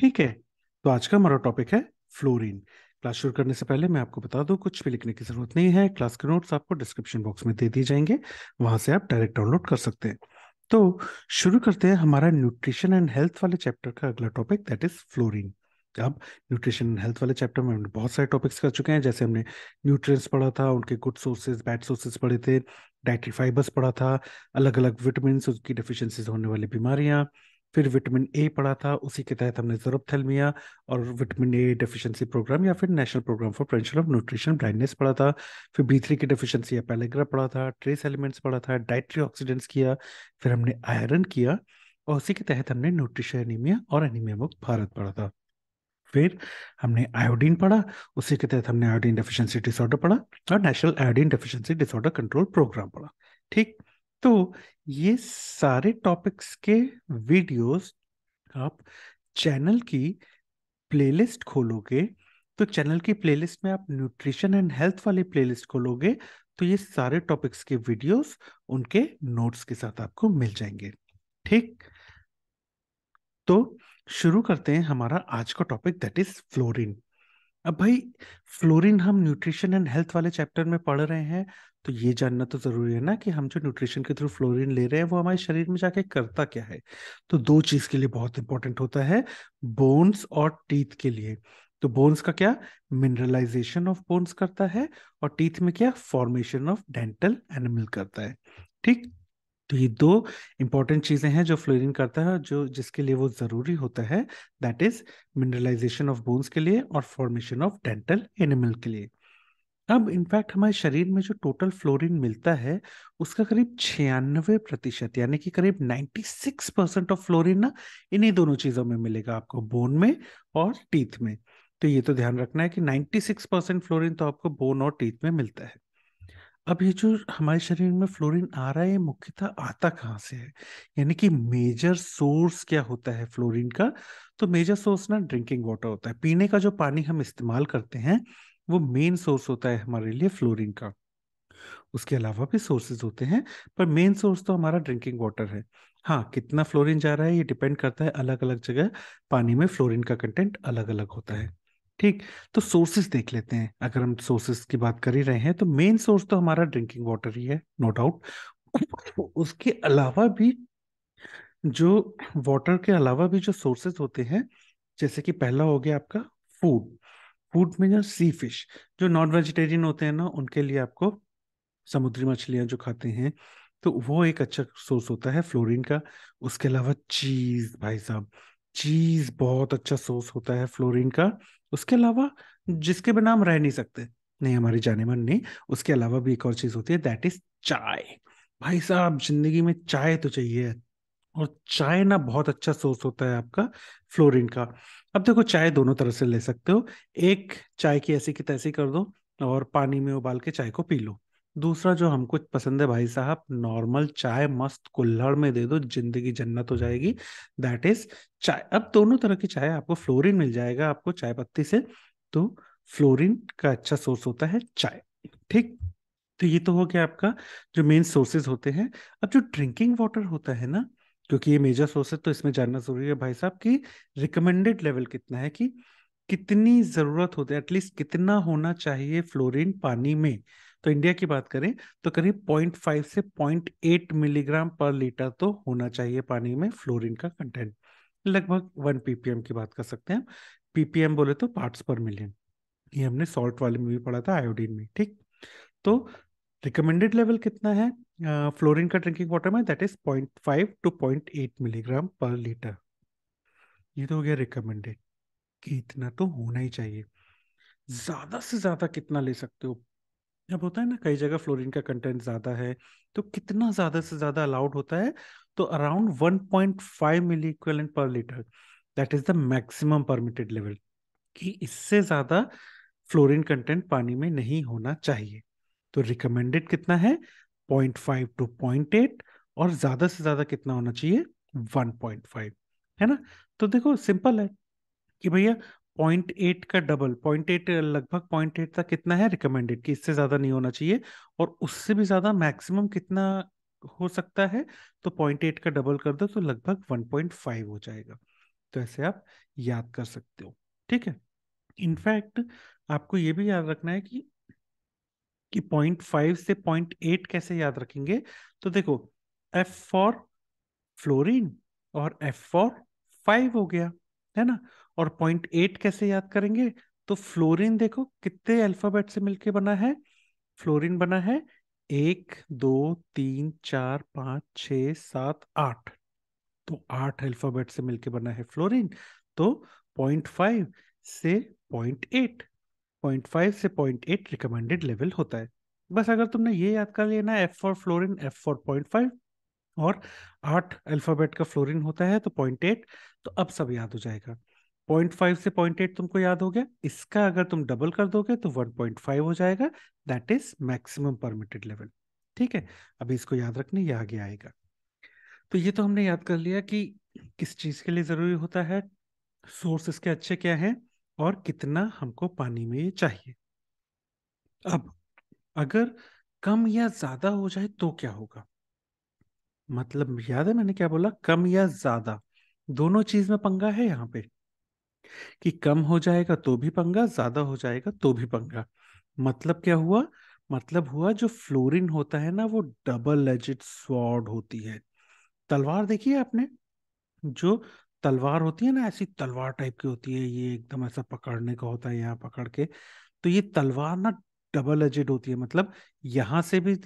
ठीक है तो आज का हमारा टॉपिक है फ्लोरीन क्लास शुरू करने से पहले मैं आपको बता दूं कुछ भी लिखने की जरूरत नहीं है क्लास के नोट्स आपको डिस्क्रिप्शन बॉक्स में दे दिए जाएंगे वहां से आप डायरेक्ट डाउनलोड कर सकते हैं तो शुरू करते हैं हमारा न्यूट्रिशन एंड हेल्थ वाले चैप्टर का अगला टॉपिक दैट इज फ्लोरिन अब न्यूट्रिशन एंड हेल्थ वाले चैप्टर में हमने बहुत सारे टॉपिक्स कर चुके हैं जैसे हमने न्यूट्रिएंट्स पढ़ा था उनके गुड सोर्सेज बैड सोर्सेज पढ़े थे डाइटरी फाइबर्स पढ़ा था अलग अलग विटामिन उसकी डिफिशियंसीज होने वाली बीमारियां फिर विटामिन ए पढ़ा था उसी के तहत हमने जोरबथेलमिया और विटामिन ए डेफिशिएंसी प्रोग्राम या फिर national programme for prevention of nutrition blindness पढ़ा था फिर बी थ्री की डेफिशिएंसी पैलेग्रा पढ़ा था ट्रेस एलिमेंट्स पढ़ा था डाइट्री ऑक्सीडेंट्स किया फिर हमने आयरन किया और उसी के तहत हमने न्यूट्रिशन एनीमिया और एनीमिया मुक्त भारत पढ़ा था फिर हमने आयोडीन पढ़ा उसी के तहत हमने आयोडीन डेफिशिएंसी डिसऑर्डर पढ़ा और national iodine deficiency disorder control programme पढ़ा ठीक तो ये सारे टॉपिक्स के वीडियोस आप चैनल की प्लेलिस्ट खोलोगे तो चैनल की प्लेलिस्ट में आप न्यूट्रिशन एंड हेल्थ वाले प्लेलिस्ट खोलोगे तो ये सारे टॉपिक्स के वीडियोस उनके नोट्स के साथ आपको मिल जाएंगे ठीक तो शुरू करते हैं हमारा आज का टॉपिक दैट इज फ्लोरिन अब भाई फ्लोरिन हम न्यूट्रिशन एंड हेल्थ वाले चैप्टर में पढ़ रहे हैं तो ये जानना तो जरूरी है ना कि हम जो न्यूट्रिशन के थ्रू फ्लोरिन ले रहे हैं वो हमारे शरीर में जाके करता क्या है तो दो चीज के लिए बहुत इंपॉर्टेंट होता है बोन्स और टीथ के लिए तो बोन्स का क्या मिनरलाइजेशन ऑफ बोन्स करता है और टीथ में क्या फॉर्मेशन ऑफ डेंटल एनिमल करता है ठीक तो ये दो इंपॉर्टेंट चीजें हैं जो फ्लोरिन करता है जो जिसके लिए वो जरूरी होता है that is mineralization of bones के लिए और फॉर्मेशन ऑफ डेंटल एनिमल के लिए अब इनफैक्ट हमारे शरीर में जो टोटल फ्लोरीन मिलता है उसका करीब छियानवे प्रतिशत यानी कि करीब 96 परसेंट ऑफ फ्लोरिन ना इन्हीं दोनों चीजों में मिलेगा आपको बोन में और टीथ में तो ये तो ध्यान रखना है कि 96 परसेंट फ्लोरिन तो आपको बोन और टीथ में मिलता है अब ये जो हमारे शरीर में फ्लोरिन आ रहा है ये मुख्यतः आता कहाँ से है यानी कि मेजर सोर्स क्या होता है फ्लोरिन का तो मेजर सोर्स ना ड्रिंकिंग वाटर होता है पीने का जो पानी हम इस्तेमाल करते हैं वो मेन सोर्स होता है हमारे लिए फ्लोरिन का उसके अलावा भी सोर्सेज होते हैं पर मेन सोर्स तो हमारा ड्रिंकिंग वाटर है हाँ कितना फ्लोरिन जा रहा है ये डिपेंड करता है अलग अलग जगह पानी में फ्लोरिन का कंटेंट अलग अलग होता है ठीक तो सोर्सेस देख लेते हैं अगर हम सोर्सेस की बात कर ही रहे हैं तो मेन सोर्स तो हमारा ड्रिंकिंग वाटर ही है नो no डाउट उसके अलावा भी जो वाटर के अलावा भी जो सोर्सेज होते हैं जैसे कि पहला हो गया आपका फूड फूड में जो सी फिश जो नॉन वेजिटेरियन होते हैं ना उनके लिए आपको समुद्री मछलियाँ जो खाते हैं तो वो एक अच्छा सोर्स होता है फ्लोरीन का उसके अलावा चीज़ भाई साहब चीज़ बहुत अच्छा सोर्स होता है फ्लोरीन का उसके अलावा जिसके बिना हम रह नहीं सकते नहीं हमारे जाने मन नहीं उसके अलावा भी एक और चीज़ होती है दैट इज़ चाय भाई साहब जिंदगी में चाय तो चाहिए और चाय ना बहुत अच्छा सोर्स होता है आपका फ्लोरिन का अब देखो चाय दोनों तरह से ले सकते हो एक चाय की ऐसी की तैसी कर दो और पानी में उबाल के चाय को पी लो दूसरा जो हमको पसंद है भाई साहब नॉर्मल चाय मस्त कुल्हड़ में दे दो जिंदगी जन्नत हो जाएगी दैट इज चाय अब दोनों तरह की चाय आपको फ्लोरिन मिल जाएगा आपको चाय पत्ती से तो फ्लोरिन का अच्छा सोर्स होता है चाय ठीक तो ये तो हो गया आपका जो मेन सोर्सेज होते हैं अब जो ड्रिंकिंग वाटर होता है ना क्योंकि ये मेजर सोर्स है तो इसमें जानना जरूरी है भाई साहब कि रिकमेंडेड लेवल कितना है कि कितनी जरूरत होती है एटलीस्ट कितना होना चाहिए फ्लोरीन पानी में तो इंडिया की बात करें तो करीब 0.5 से 0.8 मिलीग्राम पर लीटर तो होना चाहिए पानी में फ्लोरीन का कंटेंट लगभग वन पीपीएम की बात कर सकते हैं पीपीएम बोले तो पार्ट्स पर मिलियन ये हमने सॉल्ट वाले में भी पढ़ा था आयोडीन में ठीक तो रिकमेंडेड लेवल कितना है फ्लोरिन का ड्रिंकिंग वाटर में that is point five to point eight milligram per litre ये तो हो गया रिकमेंडेड कि इतना तो होना ही चाहिए हम्म। ज़्यादा से ज़्यादा कितना ले सकते हो अब होता है ना कई जगह फ्लोरिन का कंटेंट ज़्यादा है तो कितना ज़्यादा से ज़्यादा अलाउड होता है तो around one point five milli per litre that is the maximum permitted level कि इससे ज़्यादा फ्लोरिन कंटेंट पानी में नहीं होना चाहिए तो रिकमेंडेड कितना है point five to point eight और ज्यादा से ज्यादा कितना होना चाहिए वन पॉइंट फाइव है ना तो देखो सिंपल है कि भैया पॉइंट एट का डबल पॉइंट एट लगभग पॉइंट एट तक कितना है रिकमेंडेड कि इससे ज्यादा नहीं होना चाहिए और उससे भी ज्यादा मैक्सिमम कितना हो सकता है तो पॉइंट एट का डबल कर दो तो लगभग वन पॉइंट फाइव हो जाएगा तो ऐसे आप याद कर सकते हो ठीक है इनफैक्ट आपको ये भी याद रखना है कि कि पॉइंट फाइव से पॉइंट एट कैसे याद रखेंगे तो देखो एफ फॉर फ्लोरीन और एफ फॉर फाइव हो गया है ना और पॉइंट एट कैसे याद करेंगे तो फ्लोरीन देखो कितने अल्फाबेट से मिलके बना है फ्लोरीन बना है एक दो तीन चार पाँच छ सात आठ तो आठ अल्फाबेट से मिलके बना है फ्लोरीन तो पॉइंट फाइव से पॉइंट एट 0.5 से 0.8 रिकमेंडेड लेवल होता है बस अगर तुमने ये याद कर लेना F for fluorine F for point five और आठ अल्फाबेट का फ्लोरिन होता है तो पॉइंट एट तो अब सब याद हो जाएगा पॉइंट फाइव से पॉइंट एट तुमको याद हो गया इसका अगर तुम डबल कर दोगे तो वन पॉइंट फाइव हो जाएगा that is maximum permitted level ठीक है अभी इसको याद रखने ये आगे आएगा तो ये तो हमने याद कर लिया कि किस चीज के लिए जरूरी होता है सोर्स इसके अच्छे क्या हैं और कितना हमको पानी में चाहिए अब अगर कम या ज्यादा हो जाए तो क्या होगा मतलब याद है मैंने क्या बोला कम या ज्यादा दोनों चीज में पंगा है यहाँ पे कि कम हो जाएगा तो भी पंगा ज्यादा हो जाएगा तो भी पंगा मतलब क्या हुआ मतलब हुआ जो फ्लोरिन होता है ना वो डबल एजिड स्वॉर्ड होती है तलवार देखी है आपने जो तलवार होती है ना ऐसी तलवार टाइप की होती है ये एकदम ऐसा पकड़ने का होता है यहाँ पकड़ के तो ये तलवार ना डबल एजेड होती है मतलब यहाँ से भी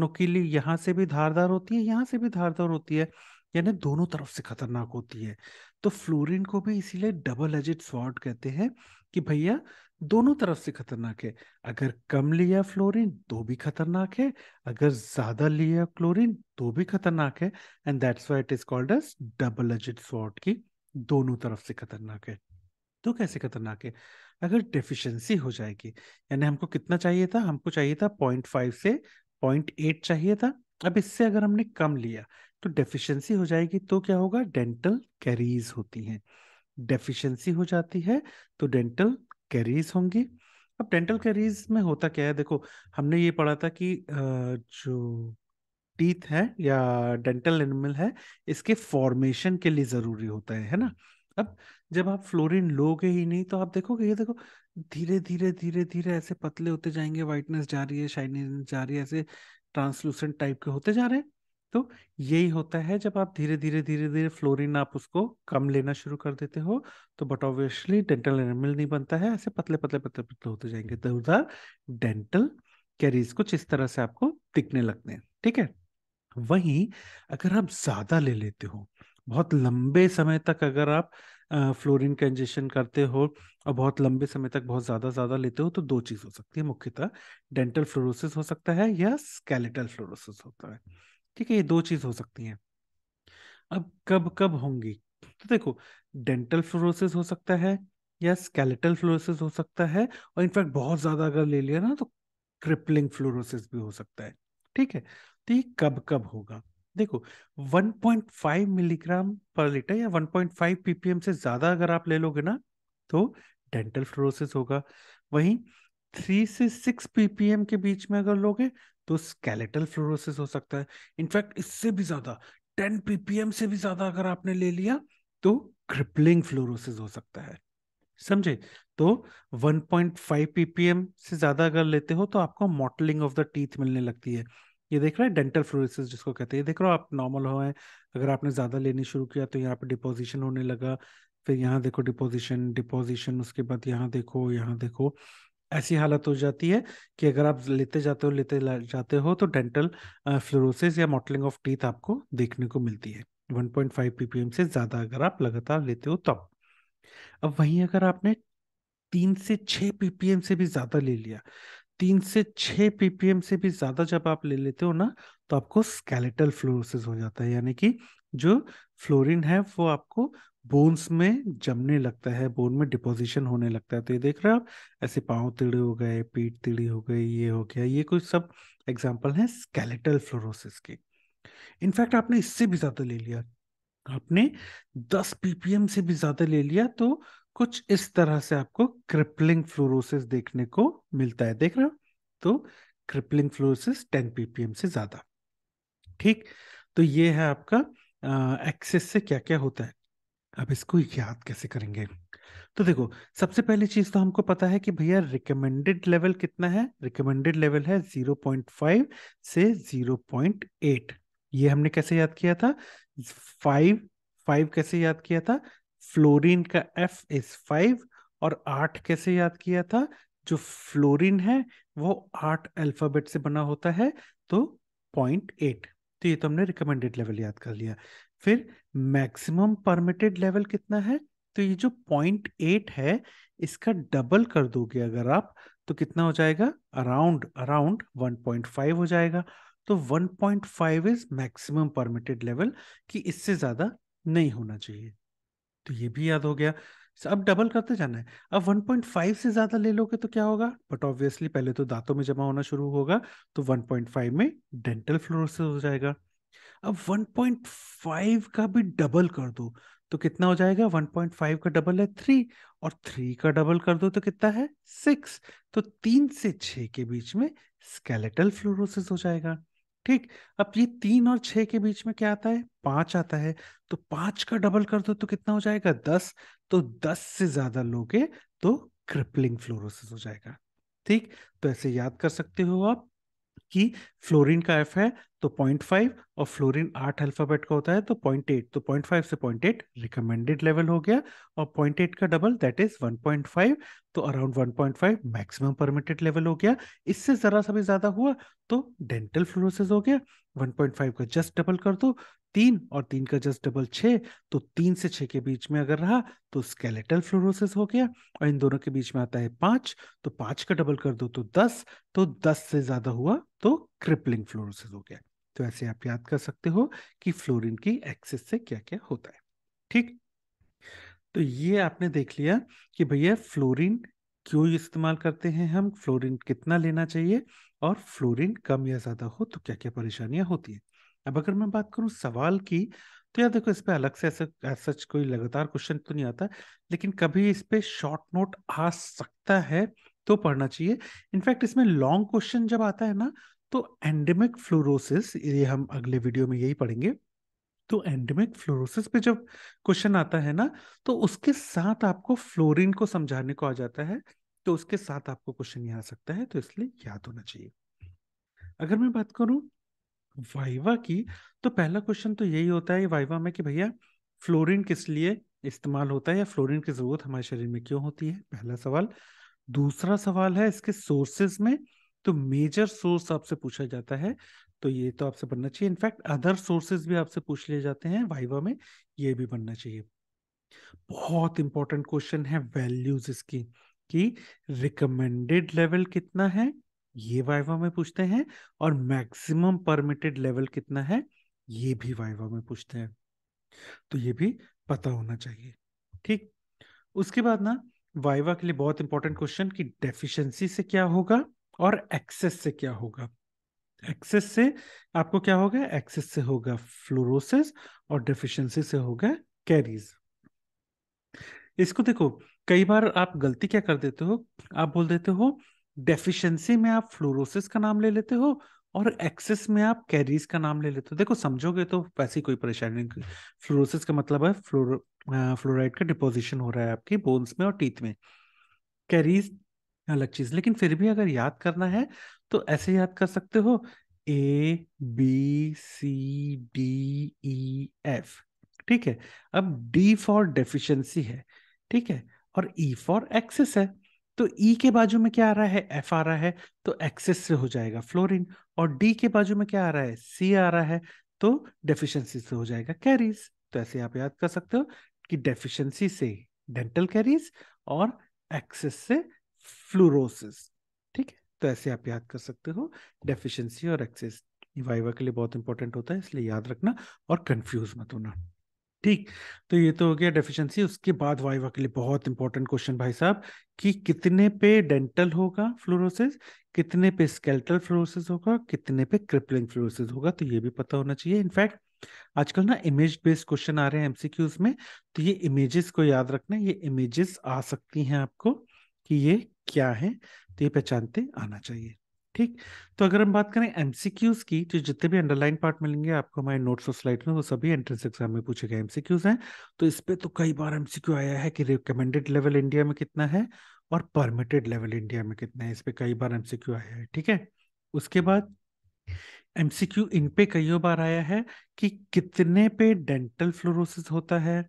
नुकीली यहाँ से भी धारदार होती है यहाँ से भी धारदार होती है यानी दोनों तरफ से खतरनाक होती है तो फ्लोरिन को भी इसीलिए डबल एजेड स्वॉर्ड कहते हैं कि भैया दोनों तरफ से खतरनाक है अगर कम लिया फ्लोरीन तो भी खतरनाक है अगर ज्यादा लिया क्लोरीन तो भी खतरनाक है and that's it is called as double edged की दोनों तरफ से खतरनाक है तो कैसे खतरनाक है अगर डेफिशिएंसी हो जाएगी यानी हमको कितना चाहिए था हमको चाहिए था पॉइंट फाइव से पॉइंट एट चाहिए था अब इससे अगर हमने कम लिया तो डेफिशिएंसी हो जाएगी तो क्या होगा डेंटल कैरीज होती हैं डेफिशिएंसी हो जाती है तो डेंटल कैरीज होंगी अब डेंटल कैरीज में होता क्या है देखो हमने ये पढ़ा था कि जो टीथ है या डेंटल एनिमल है इसके फॉर्मेशन के लिए जरूरी होता है है ना अब जब आप फ्लोरिन लोगे ही नहीं तो आप देखोगे ये देखो धीरे धीरे धीरे धीरे ऐसे पतले होते जाएंगे वाइटनेस जा रही है शाइनिंग जा रही है ऐसे ट्रांसलूसेंट टाइप के होते जा रहे हैं तो यही होता है जब आप धीरे धीरे धीरे धीरे फ्लोरिन आप उसको कम लेना शुरू कर देते हो तो बट ऑब्वियसली डेंटल एनामिल नहीं बनता है ऐसे पतले पतले पतले पतले होते जाएंगे तो डेंटल कैरीज कुछ इस तरह से आपको दिखने लगते हैं ठीक है वहीं अगर आप ज्यादा ले लेते हो बहुत लंबे समय तक अगर आप फ्लोरिन का कंजेशन करते हो और बहुत लंबे समय तक बहुत ज़्यादा ज़्यादा लेते हो तो दो चीज़ हो सकती है मुख्यतः डेंटल फ्लोरोसिस हो सकता है या स्केलेटल फ्लोरोसिस होता है ठीक है ये दो चीज हो सकती हैं अब कब कब होंगी तो देखो डेंटल फ्लोरोसिस हो सकता है या स्केलेटल फ्लोरोसिस हो सकता है और इनफैक्ट बहुत ज्यादा अगर ले लिया ना तो क्रिपलिंग फ्लोरोसिस भी हो सकता है ठीक है तो ये कब कब होगा देखो 1.5 मिलीग्राम पर लीटर या 1.5 पीपीएम से ज्यादा अगर आप ले लोगे ना तो डेंटल फ्लोरोसिस होगा वहीं थ्री से सिक्स पीपीएम के बीच में अगर लोगे तो स्केलेटल फ्लोरोसिस हो सकता है इनफैक्ट इससे भी ज्यादा टेन पीपीएम से भी ज्यादा अगर आपने ले लिया तो क्रिपलिंग फ्लोरोसिस हो सकता है समझे तो 1.5 ppm से ज्यादा अगर लेते हो तो आपको मॉटलिंग ऑफ द टीथ मिलने लगती है ये देख रहा है डेंटल फ्लोरोसिस जिसको कहते हैं देख रहा हो आप नॉर्मल हो है अगर आपने ज्यादा लेनी शुरू किया तो यहाँ पे डिपोजिशन होने लगा फिर यहाँ देखो डिपोजिशन डिपोजिशन उसके बाद यहाँ देखो यहाँ देखो ऐसी हालत हो जाती है कि अगर आप लेते जाते हो लेते जाते हो तो डेंटल फ्लोरोसिस या मॉटलिंग ऑफ टीथ आपको देखने को मिलती है 1.5 ppm से ज़्यादा अगर आप लगातार लेते हो तब अब वहीं अगर आपने तीन से छः ppm से भी ज़्यादा ले लिया तीन से छः ppm से भी ज़्यादा जब आप ले लेते हो ना तो आपको स्केलेटल फ्लोरोसिस हो जाता है यानी कि जो फ्लोरिन है वो आपको बोन्स में जमने लगता है बोन में डिपोजिशन होने लगता है तो ये देख रहे हो आप ऐसे पाँव टेढ़े हो गए पीठ तीडी हो गई ये हो गया ये कुछ सब एग्जाम्पल है स्केलेटल फ्लोरोसिस के इनफैक्ट आपने इससे भी ज़्यादा ले लिया आपने 10 पीपीएम से भी ज़्यादा ले लिया तो कुछ इस तरह से आपको क्रिपलिंग फ्लोरोसिस देखने को मिलता है देख रहे हो तो क्रिपलिंग फ्लोरोसिस 10 पीपीएम से ज़्यादा ठीक तो ये है आपका एक्सेस से क्या क्या होता है अब इसको याद कैसे करेंगे तो देखो सबसे पहली चीज तो हमको पता है कि भैया रिकमेंडेड लेवल कितना है रिकमेंडेड लेवल है 0.5 से 0.8 ये हमने कैसे याद किया था 5 5 कैसे याद किया था फ्लोरीन का एफ इज फाइव और आठ कैसे याद किया था जो फ्लोरीन है वो आठ अल्फाबेट से बना होता है तो पॉइंट एट तो ये तो हमने रिकमेंडेड लेवल याद कर लिया फिर मैक्सिमम परमिटेड लेवल कितना है तो ये जो पॉइंट एट है इसका डबल कर दोगे अगर आप तो कितना हो जाएगा अराउंड अराउंड 1.5 हो जाएगा तो 1.5 इज मैक्सिमम परमिटेड लेवल कि इससे ज्यादा नहीं होना चाहिए तो ये भी याद हो गया अब डबल करते जाना है अब 1.5 से ज्यादा ले लोगे तो क्या होगा बट ऑब्वियसली पहले तो दांतों में जमा होना शुरू होगा तो 1.5 में डेंटल फ्लोरोसिस हो जाएगा अब 1.5 का भी डबल कर दो तो कितना हो जाएगा 1.5 का डबल है थ्री और थ्री का डबल कर दो तो कितना है सिक्स तो तीन से छ के बीच में स्केलेटल फ्लोरोसिस हो जाएगा ठीक अब ये तीन और छ के बीच में क्या आता है पांच आता है तो पांच का डबल कर दो तो कितना हो जाएगा दस तो दस से ज्यादा लोगे तो क्रिपलिंग फ्लोरोसिस हो जाएगा ठीक तो ऐसे याद कर सकते हो आप कि फ्लोरीन का एफ है तो 0.5 और फ्लोरीन आठ अल्फाबेट का होता है तो 0.8 तो 0.5 से 0.8 रिकमेंडेड लेवल हो गया और 0.8 का डबल दैट इज 1.5 तो अराउंड 1.5 मैक्सिमम परमिटेड लेवल हो गया इससे जरा सा भी ज्यादा हुआ तो डेंटल फ्लोरोसिस हो गया 1.5 का जस्ट डबल कर दो तीन और तीन का जस्ट डबल छः तो तीन से छः के बीच में अगर रहा तो स्केलेटल फ्लोरोसिस हो गया और इन दोनों के बीच में आता है पाँच तो पाँच का डबल कर दो तो दस तो दस से ज़्यादा हुआ तो क्रिपलिंग फ्लोरोसिस हो गया तो ऐसे आप याद कर सकते हो कि फ्लोरिन की एक्सेस से क्या क्या होता है ठीक तो ये आपने देख लिया कि भैया फ्लोरिन क्यों इस्तेमाल करते हैं हम फ्लोरिन कितना लेना चाहिए और फ्लोरीन कम या ज्यादा हो तो क्या क्या परेशानियां होती है अब अगर मैं बात करूं सवाल की तो यार देखो इस पर अलग से ऐसा सच कोई लगातार क्वेश्चन तो नहीं आता लेकिन कभी इस पर शॉर्ट नोट आ सकता है तो पढ़ना चाहिए इनफैक्ट इसमें लॉन्ग क्वेश्चन जब आता है ना तो एंडेमिक फ्लोरोसिस ये हम अगले वीडियो में यही पढ़ेंगे तो एंडेमिक फ्लोरोसिस पे जब क्वेश्चन आता है ना तो उसके साथ आपको फ्लोरीन को समझाने को आ जाता है तो उसके साथ आपको क्वेश्चन आ सकता है तो इसलिए याद होना चाहिए अगर मैं बात करूं वाइवा की तो पहला क्वेश्चन तो यही होता है वाइवा में कि भैया फ्लोरिन किस लिए इस्तेमाल होता है या फ्लोरिन की जरूरत हमारे शरीर में क्यों होती है पहला सवाल दूसरा सवाल है इसके सोर्सेज में तो मेजर सोर्स आपसे पूछा जाता है तो ये तो आपसे बनना चाहिए इनफैक्ट अदर सोर्सेज भी आपसे पूछ लिए जाते हैं वाइवा में ये भी बनना चाहिए बहुत इंपॉर्टेंट क्वेश्चन है वैल्यूज इसकी कि रिकमेंडेड लेवल कितना है ये वाइवा में पूछते हैं और मैक्सिमम परमिटेड लेवल कितना है ये भी वाइवा में पूछते हैं तो ये भी पता होना चाहिए ठीक उसके बाद ना वाइवा के लिए बहुत इंपॉर्टेंट क्वेश्चन कि डेफिशिएंसी से क्या होगा और एक्सेस से क्या होगा एक्सेस से आपको क्या होगा एक्सेस से होगा फ्लोरोसिस और डेफिशिएंसी से होगा कैरीज इसको देखो कई बार आप गलती क्या कर देते हो आप बोल देते हो डेफिशिएंसी में आप फ्लोरोसिस का नाम ले लेते हो और एक्सेस में आप कैरीज का नाम ले लेते हो देखो समझोगे तो वैसी कोई परेशानी नहीं फ्लोरोसिस का मतलब है फ्लोर फ्लोराइड का डिपोजिशन हो रहा है आपकी बोन्स में और टीथ में कैरीज अलग चीज लेकिन फिर भी अगर याद करना है तो ऐसे याद कर सकते हो A B C D E F ठीक है अब डी फॉर डेफिशिएंसी है ठीक है और ई फॉर एक्सेस है तो ई e के बाजू में क्या आ रहा है एफ आ रहा है तो एक्सेस से हो जाएगा फ्लोरिन और डी के बाजू में क्या आ रहा है सी आ रहा है तो डेफिशिएंसी से हो जाएगा कैरीज तो ऐसे आप याद कर सकते हो कि डेफिशिएंसी से डेंटल कैरीज और एक्सेस से फ्लोरोसिस ठीक है तो ऐसे आप याद कर सकते हो डेफिशिएंसी और एक्सेस वाइवा के लिए बहुत इंपॉर्टेंट होता है इसलिए याद रखना और कंफ्यूज मत होना ठीक तो ये तो हो गया डेफिशिएंसी उसके बाद वाइवा के लिए बहुत इंपॉर्टेंट क्वेश्चन भाई साहब कि कितने पे डेंटल होगा फ्लोरोसिस कितने पे स्केल्टल फ्लोरोसिस होगा कितने पे क्रिपलिंग फ्लोरोसिस होगा तो ये भी पता होना चाहिए इनफैक्ट आजकल ना इमेज बेस्ड क्वेश्चन आ रहे हैं एमसीक्यूज में तो ये इमेजेस को याद रखना ये इमेजेस आ सकती हैं आपको कि ये क्या है तो ये पहचानते आना चाहिए ठीक तो अगर हम बात करें एमसीक्यूज की जो तो जितने भी अंडरलाइन पार्ट मिलेंगे आपको हमारे नोट्स और स्लाइड में वो सभी एंट्रेंस एग्जाम में पूछे गए एमसीक्यूज हैं तो इस पे तो कई बार एमसीक्यू आया है कि रिकमेंडेड लेवल इंडिया में कितना है और परमिटेड लेवल इंडिया में कितना है इस पे कई बार एमसीक्यू आया है ठीक है उसके बाद एमसीक्यू इन पे कईयों बार आया है कि कितने पे डेंटल फ्लोरोसिस होता है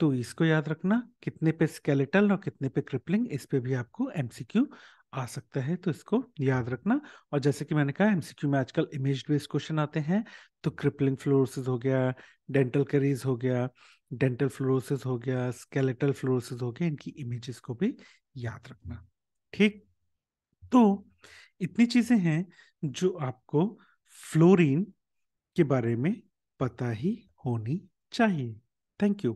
तो इसको याद रखना कितने पे स्केलेटल और कितने पे क्रिपलिंग इस पे भी आपको एमसीक्यू आ सकता है तो इसको याद रखना और जैसे कि मैंने कहा एमसीक्यू में आजकल इमेज बेस्ड क्वेश्चन आते हैं तो क्रिपलिंग फ्लोरोसिस हो गया डेंटल करीज हो गया डेंटल फ्लोरोसिस हो गया स्केलेटल फ्लोरोसिस हो गया इनकी इमेजेस को भी याद रखना ठीक तो इतनी चीजें हैं जो आपको फ्लोरीन के बारे में पता ही होनी चाहिए थैंक यू